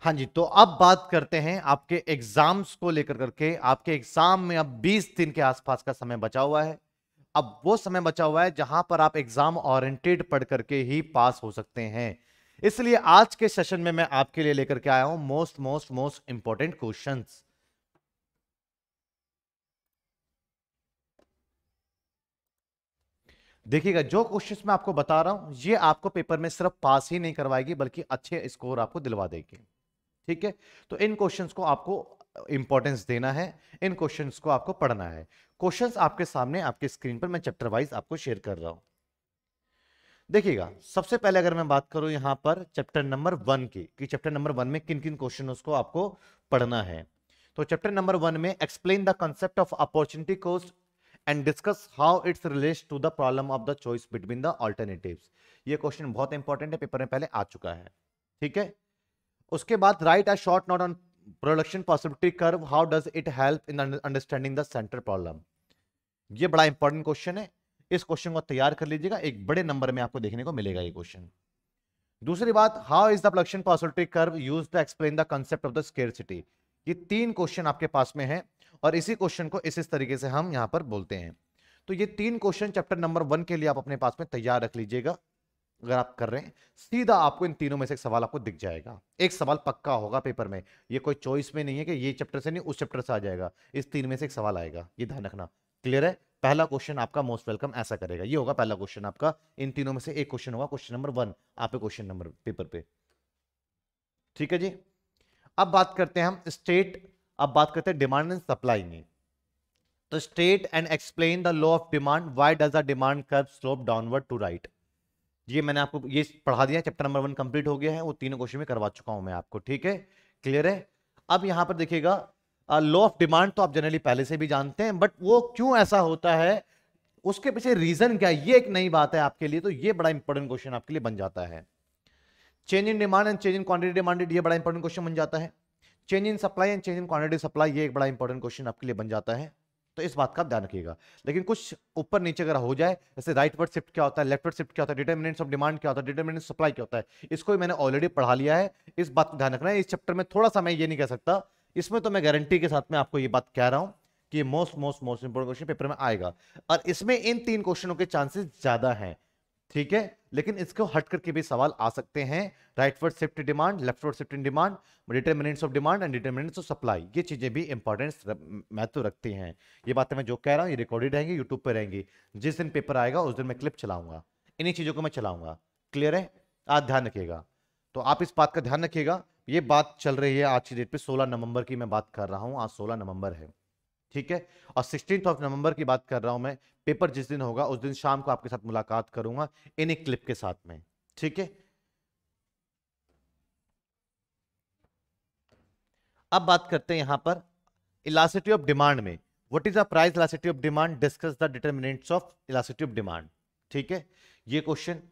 हाँ जी तो अब बात करते हैं आपके एग्जाम्स को लेकर करके आपके एग्जाम में अब 20 दिन के आसपास का समय बचा हुआ है अब वो समय बचा हुआ है जहां पर आप एग्जाम ऑरियंटेड पढ़ करके ही पास हो सकते हैं इसलिए आज के सेशन में मैं आपके लिए लेकर के आया हूं most most most important question देखिएगा जो क्वेश्चन मैं आपको बता रहा हूं ये आपको पेपर में सिर्फ पास ही नहीं करवाएगी बल्कि अच्छे स्कोर आपको दिलवा देगी ठीक है तो इन क्वेश्चंस को आपको इंपॉर्टेंस देना है इन क्वेश्चंस को आपको पढ़ना है क्वेश्चंस आपके सामने आपके स्क्रीन पर मैं चैप्टर वाइज आपको शेयर कर रहा हूं देखिएगा सबसे पहले अगर मैं बात करूं यहां पर चैप्टर नंबर वन की कि चैप्टर नंबर वन में किन किन क्वेश्चन को आपको पढ़ना है तो चैप्टर नंबर वन में explain the concept of opportunity cost and discuss how it's relate to the problem of the choice between the alternative ये क्वेश्चन बहुत इंपॉर्टेंट है पेपर में पहले आ चुका है ठीक है उसके बाद write a short note on production possibility curve how does it help in understanding the centre problem ये बड़ा इंपॉर्टेंट क्वेश्चन है इस क्वेश्चन को तैयार कर लीजिएगा एक बड़े नंबर में आपको देखने को मिलेगा ये क्वेश्चन दूसरी बात how is the production possibility curve use to explain the concept of the scarcity ये तीन क्वेश्चन आपके पास में है और इसी क्वेश्चन को इस इस तरीके से हम यहाँ पर बोलते हैं तो ये तीन क्वेश्चन चैप्टर नंबर वन के लिए आप अपने पास में तैयार रख लीजिएगा अगर आप कर रहे हैं सीधा आपको इन तीनों में से एक सवाल आपको दिख जाएगा एक सवाल पक्का होगा पेपर में ये कोई चॉइस में नहीं है कि ये चैप्टर से नहीं उस चैप्टर से आ जाएगा इस तीन में से एक सवाल आएगा ये ध्यान रखना क्लियर है पहला क्वेश्चन आपका मोस्ट वेलकम ऐसा करेगा ये होगा पहला क्वेश्चन आपका इन तीनों में से एक क्वेश्चन होगा क्वेश्चन नंबर वन आप क्वेश्चन नंबर पेपर पे ठीक है जी अब बात करते हैं हम स्टेट अब बात करते हैं डिमांड एंड सप्लाई में तो state and explain the law of demand why does the demand curve slope downward to right ये मैंने आपको ये पढ़ा दिया चैप्टर नंबर वन कंप्लीट हो गया है वो तीनों क्वेश्चन में करवा चुका हूं मैं आपको ठीक है क्लियर है अब यहां पर देखिएगा लॉ ऑफ डिमांड तो आप जनरली पहले से भी जानते हैं बट वो क्यों ऐसा होता है उसके पीछे रीजन क्या ये एक नई बात है आपके लिए तो ये बड़ा इंपॉर्टेंट क्वेश्चन आपके लिए बन जाता है change in demand and change in quantity demanded ये बड़ा इंपॉर्टेंट क्वेश्चन बन जाता है change in supply and change in quantity supply ये एक बड़ा इंपॉर्टेंट क्वेश्चन आपके लिए बन जाता है तो इस बात का ध्यान रखिएगा लेकिन कुछ ऊपर नीचे अगर हो जाए जैसे राइट वर्ड शिफ्ट क्या होता है लेफ्ट वर्ड शिफ्ट क्या होता है डिटर्मिनेंट्स ऑफ डिमांड क्या होता है डिटर्मिनेंट सप्लाई क्या होता है इसको मैंने ऑलरेडी पढ़ा लिया है इस बात का ध्यान रखना है इस चैप्टर में थोड़ा सा मैं ये नहीं कह सकता इसमें तो मैं गारंटी के साथ में आपको ये बात कह रहा हूँ कि most most most important question paper में आएगा और इसमें इन तीन क्वेश्चनों के चांसेस ज्यादा हैं ठीक है लेकिन इसको हट करके भी सवाल आ सकते हैं rightward shift demand leftward shift in demand determinants of demand and determinants of supply ये चीज़ें भी इंपॉर्टेंस महत्व तो रखती हैं ये बातें मैं जो कह रहा हूँ ये रिकॉर्डेड रहेंगी यूट्यूब पर रहेंगी जिस दिन पेपर आएगा उस दिन मैं क्लिप चलाऊंगा इन्हीं चीज़ों को मैं चलाऊंगा क्लियर है आज ध्यान रखिएगा तो आप इस बात का ध्यान रखिएगा ये बात चल रही है आज की डेट पर सोलह नवंबर की मैं बात कर रहा हूँ आज सोलह नवंबर है ठीक है और सिक्सटीन ऑफ नवंबर की बात कर रहा हूं मैं पेपर जिस दिन होगा उस दिन शाम को आपके साथ मुलाकात करूंगा इन एक क्लिप के साथ में ठीक है अब बात करते हैं यहां पर इलासिटी ऑफ डिमांड में what is the price elasticity of demand discuss the determinants of elasticity of demand ठीक है ये question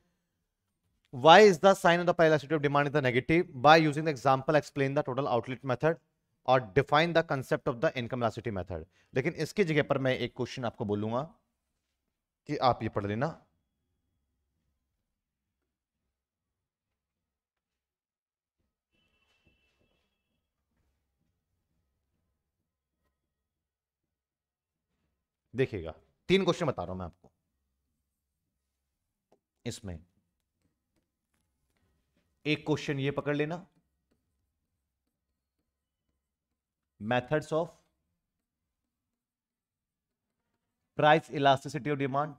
why is the sign of the elasticity of demand is the negative by using the example explain the total outlet method और define the concept of the income velocity method लेकिन इसकी जगह पर मैं एक क्वेश्चन आपको बोलूंगा कि आप ये पढ़ लेना देखिएगा तीन क्वेश्चन बता रहा हूं मैं आपको इसमें एक क्वेश्चन ये पकड़ लेना methods of price elasticity of demand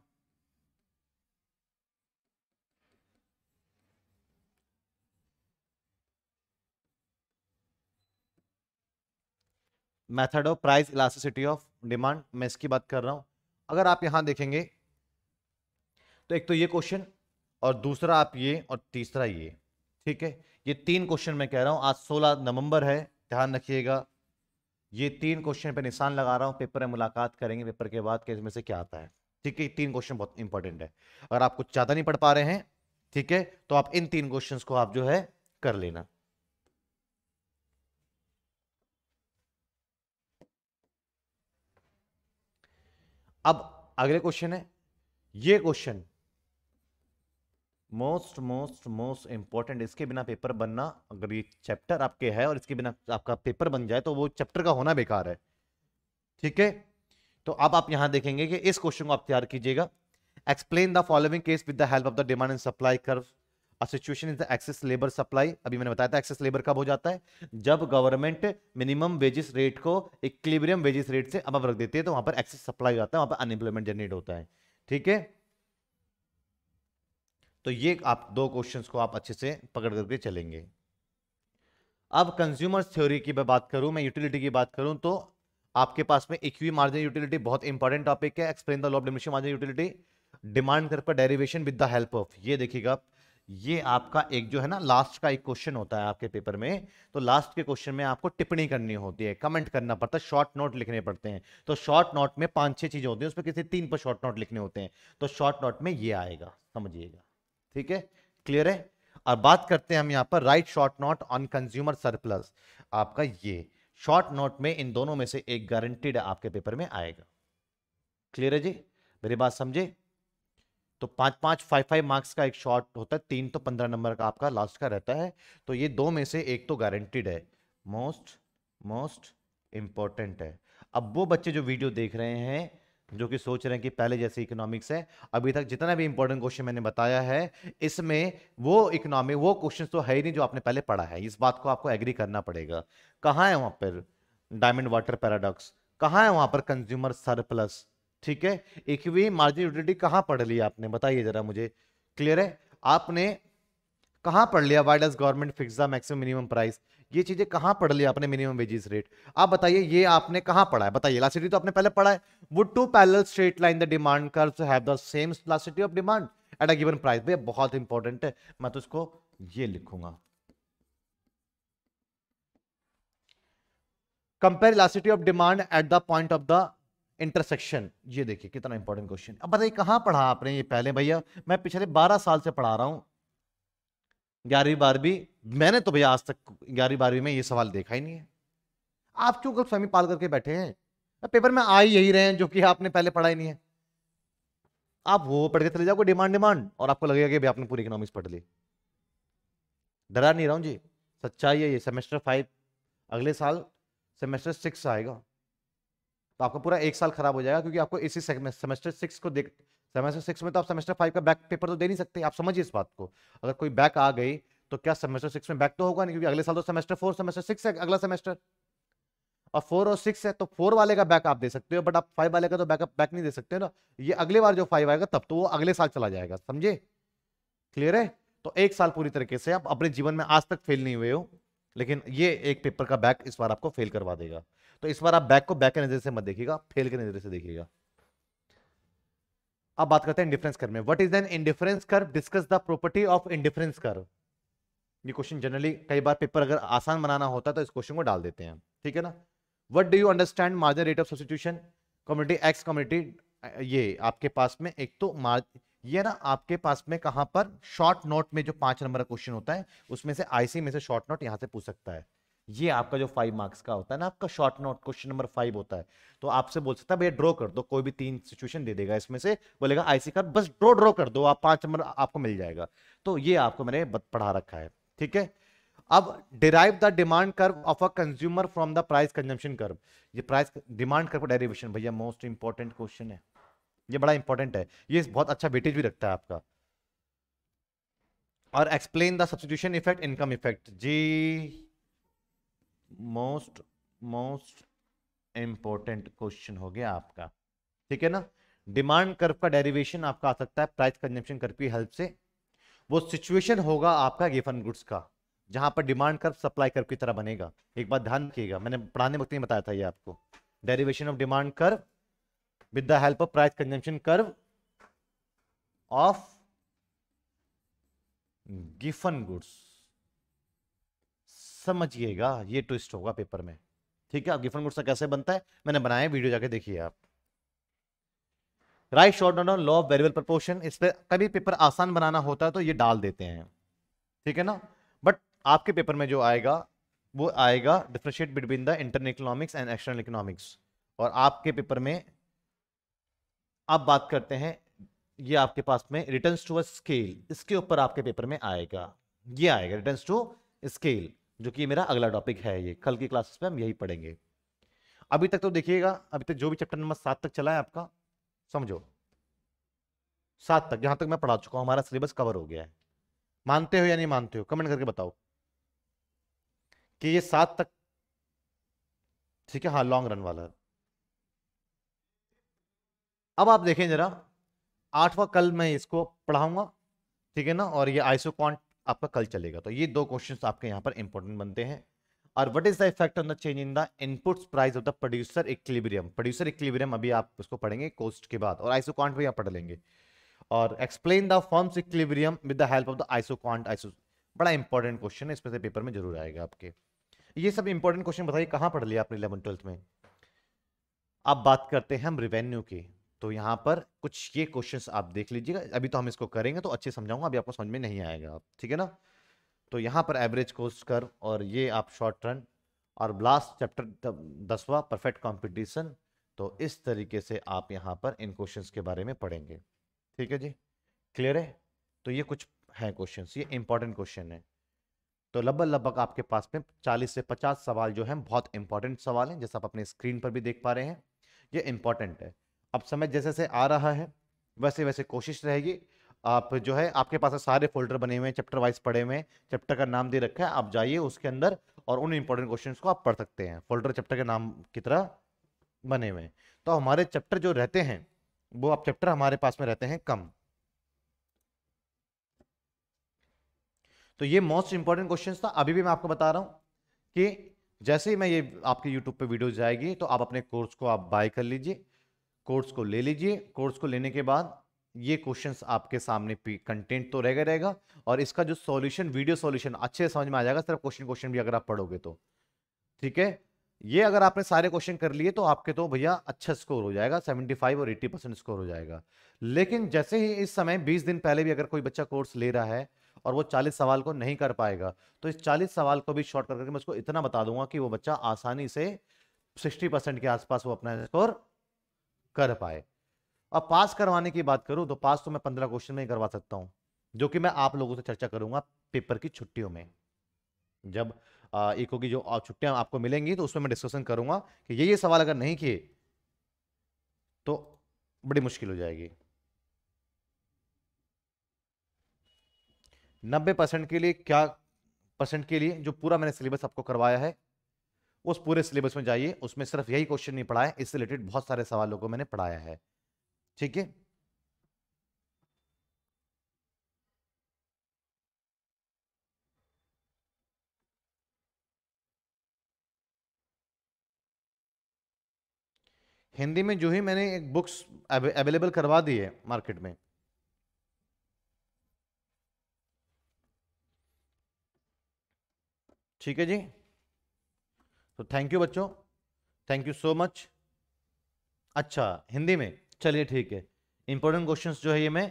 method of price elasticity of demand मैं इसकी बात कर रहा हूं अगर आप यहां देखेंगे तो एक तो ये क्वेश्चन और दूसरा आप ये और तीसरा ये ठीक है ये तीन क्वेश्चन मैं कह रहा हूं आज 16 नवंबर है ध्यान रखिएगा ये तीन क्वेश्चन पे निशान लगा रहा हूँ पेपर में मुलाकात करेंगे पेपर के बाद के इसमें से क्या आता है ठीक है तीन क्वेश्चन बहुत इंपॉर्टेंट है अगर आप कुछ ज़्यादा नहीं पढ़ पा रहे हैं ठीक है तो आप इन तीन क्वेश्चन को आप जो है कर लेना अब अगले क्वेश्चन है ये question most most most important इसके बिना पेपर बनना अगर ये चैप्टर आपके है और इसके बिना आपका पेपर बन जाए तो वो चैप्टर का होना बेकार है ठीक है तो अब आप यहां देखेंगे कि इस क्वेश्चन को आप तैयार कीजिएगा explain the following case with the help of the demand and supply curve situation is the excess labour supply अभी मैंने बताया था एक्सेस लेबर कब हो जाता है जब गवर्नमेंट मिनिमम वेजिस रेट को इक्लिबरियम वेजिस रेट से अब रख देते हैं तो वहां पर एक्सेस सप्लाई हो जाता है वहां पर अनएम्प्लॉयमेंट जनरेट होता है ठीक है तो ये आप दो क्वेश्चंस को आप अच्छे से पकड़ करके चलेंगे अब कंज्यूमर थ्योरी की मैं बात करूं मैं यूटिलिटी की बात करूं तो आपके पास में इक्वी मार्जिन यूटिलिटी बहुत इंपॉर्टेंट टॉपिक है explain the law of margin utility demand curve पर derivation with the help of ये देखिएगा ये आपका एक जो है ना लास्ट का एक क्वेश्चन होता है आपके पेपर में तो लास्ट के क्वेश्चन में आपको टिप्पणी करनी होती है कमेंट करना पड़ता है शॉर्ट नोट लिखने पड़ते हैं तो शॉर्ट नोट में पांच छह चीजें होती हैं उसमें किसी तीन पर शॉर्ट नोट लिखने होते हैं तो शॉर्ट नोट में ये आएगा समझिएगा ठीक है क्लियर है और बात करते हैं हम यहां पर write short note on consumer surplus आपका ये शॉर्ट नोट में इन दोनों में से एक गारंटीड आपके पेपर में आएगा क्लियर है जी मेरी बात समझे तो पांच पांच फाइव फाइव मार्क्स का एक शॉर्ट होता है तीन तो पंद्रह नंबर का आपका लास्ट का रहता है तो ये दो में से एक तो गारंटीड है मोस्ट मोस्ट इंपॉर्टेंट है अब वो बच्चे जो वीडियो देख रहे हैं जो कि सोच रहे हैं कि पहले जैसे इकोनॉमिक्स है अभी तक जितना भी इंपॉर्टेंट क्वेश्चन मैंने बताया है इसमें वो इकोनॉमिक वो क्वेश्चन तो है ही नहीं जो आपने पहले पढ़ा है इस बात को आपको एग्री करना पड़ेगा कहाँ है वहाँ पर डायमंड वाटर पैराडॉक्स कहाँ है वहाँ पर कंज्यूमर सरप्लस ठीक है इक्वी मार्जिन यूटिलिटी कहाँ पढ़ ली आपने बताइए जरा मुझे क्लियर है आपने कहाँ पढ़ लिया why does government fix the maximum minimum price ये चीजें कहाँ पढ़ लिया आपने मिनिमम वेजेस रेट आप बताइए ये आपने कहाँ पढ़ा है बताइए लासिटी तो आपने पहले पढ़ा है would two parallel straight line the demand curve to have the same elasticity of demand at a given price भैया बहुत इंपॉर्टेंट है मैं तो इसको ये लिखूंगा compare elasticity of demand at the point of the intersection ये देखिए कितना इंपॉर्टेंट क्वेश्चन अब बताइए कहाँ पढ़ा आपने ये पहले भैया मैं पिछले 12 साल से पढ़ा रहा हूँ ग्यारहवीं बारहवीं मैंने तो भैया आज तक ग्यारहवीं बारहवीं में ये सवाल देखा ही नहीं है आप क्यों स्वामी पाल करके बैठे हैं पेपर में आ ही यही रहे हैं जो कि आपने पहले पढ़ा ही नहीं है आप वो पढ़ के चले जाओगे डिमांड डिमांड और आपको लगेगा कि आपने पूरी इकोनॉमिक्स पढ़ ली डरा नहीं रहा हूँ जी सच्चाई है ये सेमेस्टर फाइव अगले साल सेमेस्टर सिक्स आएगा तो आपका पूरा एक साल खराब हो जाएगा क्योंकि आपको इसी सेमेस्टर सिक्स को देख सेमेस्टर सिक्स में तो आप सेमेस्टर फाइव का बैक पेपर तो दे नहीं सकते आप समझिए इस बात को अगर कोई बैक आ गई तो क्या सेमेस्टर सिक्स में बैक तो होगा नहीं क्योंकि अगले साल तो सेमेस्टर फोर सेमेस्टर सिक्स है अगला सेमेस्टर और फोर और सिक्स है तो फोर वाले का बैक आप दे सकते हो बट आप फाइव वाले का तो बैकअप बैक नहीं दे सकते ना ये अगले बार जो फाइव आएगा तब तो वो अगले साल चला जाएगा समझे क्लियर है तो एक साल पूरी तरीके से आप अपने जीवन में आज तक फेल नहीं हुए हो लेकिन ये एक पेपर का बैक इस बार आपको फेल करवा देगा तो इस बार आप बैक को बैक के नजर से मत देखिएगा फेल के नजर से देखिएगा अब बात करते हैं इंडिफरेंस कर में what is an indifference curve discuss the property of indifference curve ये क्वेश्चन जनरली कई बार पेपर अगर आसान बनाना होता तो इस क्वेश्चन को डाल देते हैं ठीक है ना what do you understand margin rate of substitution commodity X commodity ये आपके पास में एक तो मार्ज ये ना आपके पास में कहां पर शॉर्ट नोट में जो पांच नंबर का क्वेश्चन होता है उसमें से आईसी में से शॉर्ट नोट यहां से पूछ सकता है ये आपका जो फाइव मार्क्स का होता है ना आपका short note question number five होता है तो आपसे बोल सकता है भैया ड्रॉ कर दो कोई भी तीन सिचुएशन दे देगा इसमें से बोलेगा आईसी कार्ड बस ड्रॉ ड्रॉ कर दो आप पांच नंबर आपको मिल जाएगा तो ये आपको मैंने पढ़ा रखा है ठीक है अब derive the demand curve of a consumer from the price consumption curve ये प्राइस डिमांड कर्व डेरिवेशन भैया मोस्ट इंपॉर्टेंट क्वेश्चन है ये बड़ा इंपॉर्टेंट है ये बहुत अच्छा वेटेज भी रखता है आपका और explain the substitution effect income effect जी मोस्ट मोस्ट इंपॉर्टेंट क्वेश्चन हो गया आपका ठीक है ना डिमांड कर्व का डेरिवेशन आपका आ सकता है प्राइस कंजन कर्व की हेल्प से वो सिचुएशन होगा आपका गिफन गुड्स का जहां पर डिमांड कर्व सप्लाई कर्व की तरह बनेगा एक बार ध्यान रखिएगा मैंने पढ़ाने वक्त नहीं बताया था ये आपको derivation of demand curve with the help of price consumption curve of Giffen goods समझिएगा ये ट्विस्ट होगा पेपर में ठीक है आप गिफन गुड़सा कैसे बनता है मैंने बनाया वीडियो जाके देखिए आप write short down law of variable proportion इस पर कभी पेपर आसान बनाना होता है तो ये डाल देते हैं ठीक है ना बट आपके पेपर में जो आएगा वो आएगा differentiate between the internal economics and external economics और आपके पेपर में आप बात करते हैं ये आपके पास में रिटर्न टू अ स्केल इसके ऊपर आपके पेपर में आएगा ये आएगा रिटर्न टू स्केल जो कि मेरा अगला टॉपिक है ये कल की क्लासेस में हम यही पढ़ेंगे अभी तक तो देखिएगा अभी तक जो भी चैप्टर नंबर सात तक चला है आपका समझो सात तक जहां तक मैं पढ़ा चुका हूं हमारा सिलेबस कवर हो गया है मानते हो या नहीं मानते हो कमेंट करके बताओ कि ये सात तक ठीक है हाँ लॉन्ग रन वाला अब आप देखें जरा आठवां कल मैं इसको पढ़ाऊंगा ठीक है ना और ये आइसो आपका कल चलेगा तो ये दो क्वेश्चन आपके यहाँ पर इंपॉर्टेंट बनते हैं और what is the effect on the change in the inputs price of the producer equilibrium producer equilibrium अभी आप उसको पढ़ेंगे कोस्ट के बाद और आइसो आइसोकॉन्ट भी आप पढ़ लेंगे और explain the forms equilibrium with the help of the iso isoquant iso बड़ा इंपॉर्टेंट क्वेश्चन है इसमें से पेपर में जरूर आएगा आपके ये सब इंपॉर्टेंट क्वेश्चन बताइए कहाँ पढ़ लिया आपने इलेवन ट्वेल्थ में अब बात करते हैं हम रिवेन्यू की तो यहाँ पर कुछ ये क्वेश्चंस आप देख लीजिएगा अभी तो हम इसको करेंगे तो अच्छे समझाऊंगा अभी आपको समझ में नहीं आएगा ठीक है ना तो यहाँ पर एवरेज कोर्स कर और ये आप शॉर्ट रन और लास्ट चैप्टर दसवा परफेक्ट कॉम्पिटिशन तो इस तरीके से आप यहाँ पर इन क्वेश्चन के बारे में पढ़ेंगे ठीक है जी क्लियर है तो ये कुछ हैं क्वेश्चन ये इंपॉर्टेंट क्वेश्चन है तो लगभग लगभग आपके पास में 40 से 50 सवाल जो हैं बहुत इंपॉर्टेंट सवाल हैं जैसा आप अपने स्क्रीन पर भी देख पा रहे हैं ये इंपॉर्टेंट है अब समय जैसे जैसे आ रहा है वैसे वैसे कोशिश रहेगी आप जो है आपके पास सारे फोल्डर बने हुए हैं चैप्टर वाइज पढ़े हुए हैं चैप्टर का नाम दे रखा है आप जाइए उसके अंदर और उन इंपॉर्टेंट क्वेश्चन को आप पढ़ सकते हैं फोल्डर चैप्टर के नाम की तरह बने हुए हैं तो हमारे चैप्टर जो रहते हैं वो आप चैप्टर हमारे पास में रहते हैं कम तो ये मोस्ट इंपॉर्टेंट क्वेश्चन था अभी भी मैं आपको बता रहा हूँ कि जैसे ही मैं ये आपके यूट्यूब पे वीडियो जाएगी तो आप अपने कोर्स को आप बाय कर लीजिए कोर्स को ले लीजिए कोर्स को लेने के बाद ये क्वेश्चंस आपके सामने कंटेंट तो रहेगा रहेगा और इसका जो सॉल्यूशन वीडियो सॉल्यूशन अच्छे समझ में आ जाएगा सिर्फ क्वेश्चन क्वेश्चन भी अगर आप पढ़ोगे तो ठीक है ये अगर आपने सारे क्वेश्चन कर लिए तो आपके तो भैया अच्छा स्कोर हो जाएगा 75 और 80 परसेंट स्कोर हो जाएगा लेकिन जैसे ही इस समय 20 दिन पहले भी अगर कोई बच्चा कोर्स ले रहा है और वो 40 सवाल को नहीं कर पाएगा तो इस 40 सवाल को भी शॉर्ट करके मैं उसको इतना बता दूंगा कि वो बच्चा आसानी से सिक्सटी परसेंट के आसपास वो अपना स्कोर कर पाए अब पास करवाने की बात करूं तो पास तो मैं पंद्रह क्वेश्चन में ही करवा सकता हूं जो कि मैं आप लोगों से चर्चा करूंगा पेपर की छुट्टियों में जब इको की जो छुट्टियां आपको मिलेंगी तो उसमें मैं डिस्कशन करूंगा कि ये ये सवाल अगर नहीं किए तो बड़ी मुश्किल हो जाएगी नब्बे परसेंट के लिए क्या परसेंट के लिए जो पूरा मैंने सिलेबस आपको करवाया है उस पूरे सिलेबस में जाइए उसमें सिर्फ यही क्वेश्चन नहीं पढ़ाया इससे रिलेटेड बहुत सारे सवालों को मैंने पढ़ाया है ठीक है हिंदी में जो ही मैंने एक बुक्स अवेलेबल करवा दी है मार्केट में ठीक है जी तो थैंक यू बच्चों थैंक यू सो मच अच्छा हिंदी में चलिए ठीक है इंपॉर्टेंट क्वेश्चन जो है ये मैं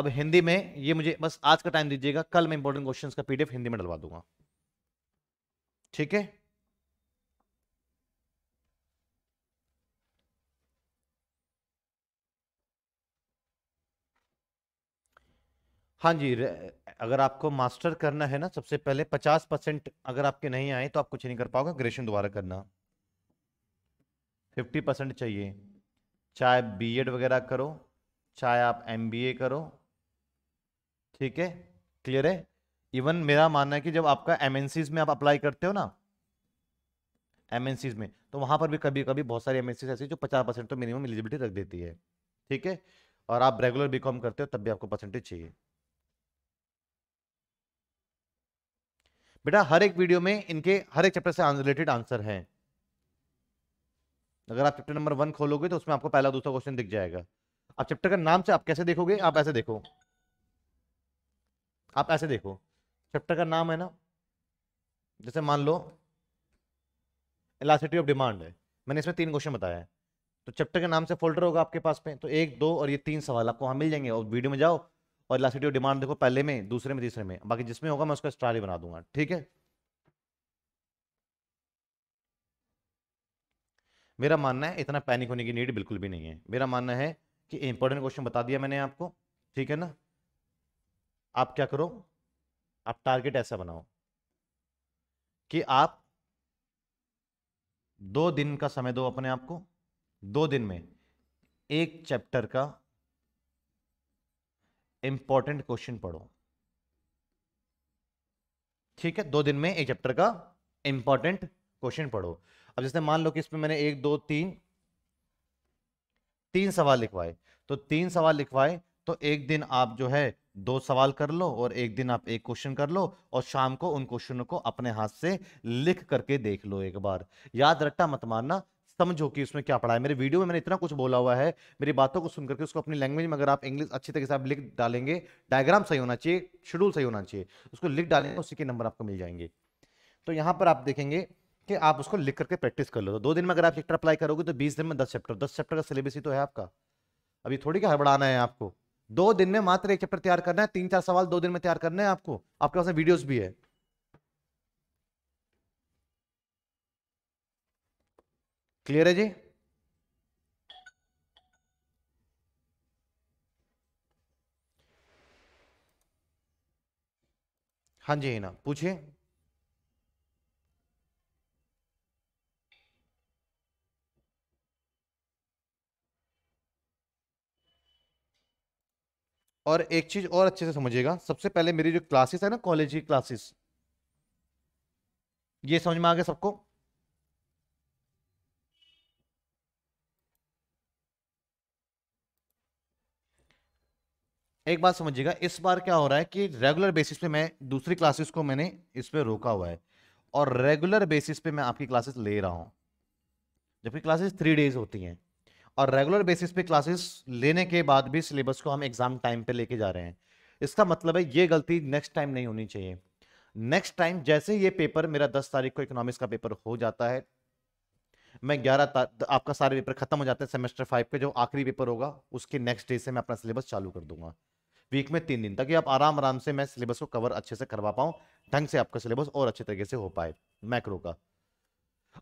अब हिंदी में ये मुझे बस आज का टाइम दीजिएगा कल मैं इंपॉर्टेंट क्वेश्चंस का पीडीएफ हिंदी में डलवा दूंगा ठीक है हाँ जी अगर आपको मास्टर करना है ना सबसे पहले पचास परसेंट अगर आपके नहीं आए तो आप कुछ नहीं कर पाओगे ग्रेजुएशन दोबारा करना फिफ्टी परसेंट चाहिए चाहे बीएड वगैरह करो चाहे आप एमबीए करो ठीक है क्लियर है इवन मेरा मानना है कि जब आपका एमएनसीज में आप अप्लाई करते हो ना एमएनसीज में तो वहां पर भी कभी कभी बहुत सारी एमएनसीज ऐसी जो पचास परसेंट तो मिनिमम एलिजिबिलिटी रख देती है ठीक है और आप रेगुलर बीकॉम करते हो तब भी आपको परसेंटेज चाहिए बेटा हर एक वीडियो में इनके हर एक चैप्टर से रिलेटेड आंसर है अगर आप चैप्टर नंबर वन खोलोगे तो उसमें आपको पहला दूसरा क्वेश्चन दिख जाएगा आप चैप्टर का नाम से आप कैसे देखोगे आप ऐसे देखो आप ऐसे देखो चैप्टर का नाम है ना जैसे मान लो इलासिटी ऑफ डिमांड है मैंने इसमें तीन क्वेश्चन बताया है तो चैप्टर के नाम से फोल्डर होगा आपके पास में तो एक दो और ये तीन सवाल आपको वहां मिल जाएंगे और वीडियो में जाओ और इलासिटी ऑफ डिमांड देखो पहले में दूसरे में तीसरे में बाकी जिसमें होगा मैं उसका स्टार ही बना दूंगा ठीक है मेरा मानना है इतना पैनिक होने की नीड बिल्कुल भी नहीं है मेरा मानना है कि इंपॉर्टेंट क्वेश्चन बता दिया मैंने आपको ठीक है ना आप क्या करो आप टारगेट ऐसा बनाओ कि आप दो दिन का समय दो अपने आप को दो दिन में एक चैप्टर का इंपॉर्टेंट क्वेश्चन पढ़ो ठीक है दो दिन में एक चैप्टर का इंपॉर्टेंट क्वेश्चन पढ़ो अब जैसे मान लो कि इसमें मैंने एक दो तीन तीन सवाल लिखवाए तो तीन सवाल लिखवाए तो एक दिन आप जो है दो सवाल कर लो और एक दिन आप एक क्वेश्चन कर लो और शाम को उन क्वेश्चनों को अपने हाथ से लिख करके देख लो एक बार याद रखना मत मानना समझो कि उसमें क्या पढ़ा है मेरे वीडियो में मैंने इतना कुछ बोला हुआ है मेरी बातों को सुनकर के उसको अपनी लैंग्वेज में अगर आप इंग्लिश अच्छी तरीके से आप लिख डालेंगे डायग्राम सही होना चाहिए शेड्यूल सही होना चाहिए उसको लिख डालेंगे उसी के नंबर आपको मिल जाएंगे तो यहाँ पर आप देखेंगे कि आप उसको लिख करके प्रैक्टिस कर लो दो दिन में अगर आप चैप्टर अप्लाई करोगे तो बीस दिन में दस चैप्टर दस चैप्टर का सिलेबस ही तो है आपका अभी थोड़ी क्या हड़बड़ाना है आपको दो दिन में मात्र एक चैप्टर तैयार करना है तीन चार सवाल दो दिन में तैयार करना है आपको आपके पास में वीडियोस भी है क्लियर है जी हाँ जी हिना पूछिए और एक चीज और अच्छे से समझिएगा सबसे पहले मेरी जो क्लासेस है ना कॉलेज की क्लासेस ये समझ में आ गया सबको एक बात समझिएगा इस बार क्या हो रहा है कि रेगुलर बेसिस पे मैं दूसरी क्लासेस को मैंने इस पर रोका हुआ है और रेगुलर बेसिस पे मैं आपकी क्लासेस ले रहा हूँ जबकि क्लासेस थ्री डेज होती हैं और रेगुलर बेसिस पे क्लासेस लेने के बाद भी सिलेबस को हम एग्जाम टाइम पे लेके जा रहे हैं इसका मतलब है ये गलती नेक्स्ट टाइम नहीं होनी चाहिए नेक्स्ट टाइम जैसे ये पेपर मेरा दस तारीख को इकोनॉमिक्स का पेपर हो जाता है मैं ग्यारह आपका सारे पेपर खत्म हो जाते हैं सेमेस्टर फाइव पे जो आखिरी पेपर होगा उसके नेक्स्ट डे से मैं अपना सिलेबस चालू कर दूंगा वीक में तीन दिन ताकि आप आराम आराम से मैं सिलेबस को कवर अच्छे से करवा पाऊँ ढंग से आपका सिलेबस और अच्छे तरीके से हो पाए मैक्रो का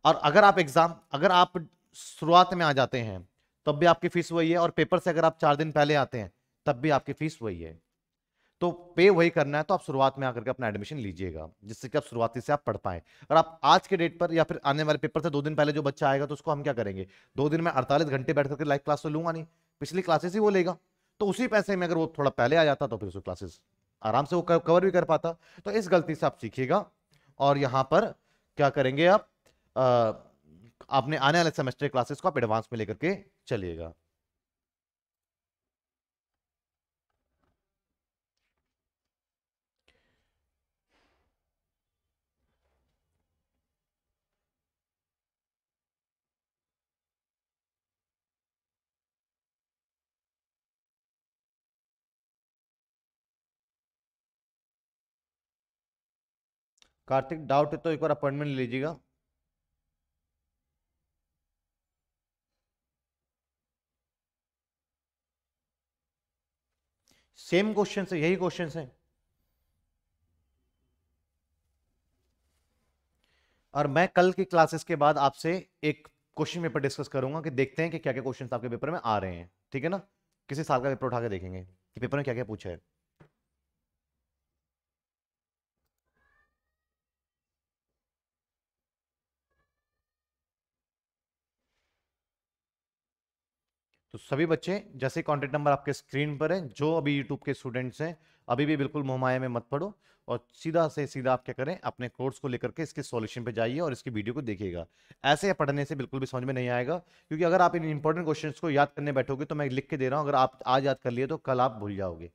और अगर आप एग्जाम अगर आप शुरुआत में आ जाते हैं तब भी आपकी फीस वही है और पेपर से अगर आप चार दिन पहले आते हैं तब भी आपकी फीस वही है तो पे वही करना है तो आप शुरुआत में आकर के अपना एडमिशन लीजिएगा जिससे कि आप शुरुआती से आप पढ़ पाए और आप आज के डेट पर या फिर आने वाले पेपर से दो दिन पहले जो बच्चा आएगा तो उसको हम क्या करेंगे दो दिन में अड़तालीस घंटे बैठ करके लाइव क्लास तो लूंगा नहीं पिछली क्लासेस ही वो लेगा तो उसी पैसे में अगर वो थोड़ा पहले आ जाता तो फिर उसको क्लासेस आराम से वो कवर भी कर पाता तो इस गलती से आप सीखिएगा और यहाँ पर क्या करेंगे आप आ, आपने आने वाले सेमेस्टर क्लासेस को आप एडवांस में लेकर के चलिएगा कार्तिक डाउट है तो एक बार अपॉइंटमेंट लीजिएगा सेम क्वेश्चन है यही क्वेश्चन है और मैं कल की क्लासेस के बाद आपसे एक क्वेश्चन पेपर डिस्कस करूंगा कि देखते हैं कि क्या क्या क्वेश्चन आपके पेपर में आ रहे हैं ठीक है ना किसी साल का पेपर उठा के देखेंगे कि पेपर में क्या क्या पूछा है तो सभी बच्चे जैसे कॉन्टेक्ट नंबर आपके स्क्रीन पर है जो अभी यूट्यूब के स्टूडेंट्स हैं अभी भी बिल्कुल मोहमाया में मत पढ़ो और सीधा से सीधा आप क्या करें अपने कोर्स को लेकर के इसके सॉल्यूशन पे जाइए और इसकी वीडियो को देखिएगा ऐसे पढ़ने से बिल्कुल भी समझ में नहीं आएगा क्योंकि अगर आप इन इंपॉर्टेंट क्वेश्चन को याद करने बैठोगे तो मैं लिख के दे रहा हूँ अगर आप आज याद कर लिए तो कल आप भूल जाओगे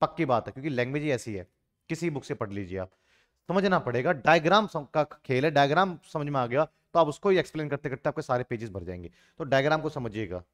पक्की बात है क्योंकि लैंग्वेज ही ऐसी है किसी बुक से पढ़ लीजिए आप समझना पड़ेगा डायग्राम का खेल है डायग्राम समझ में आ गया तो आप उसको ही एक्सप्लेन करते करते आपके सारे पेजेस भर जाएंगे तो डायग्राम को समझिएगा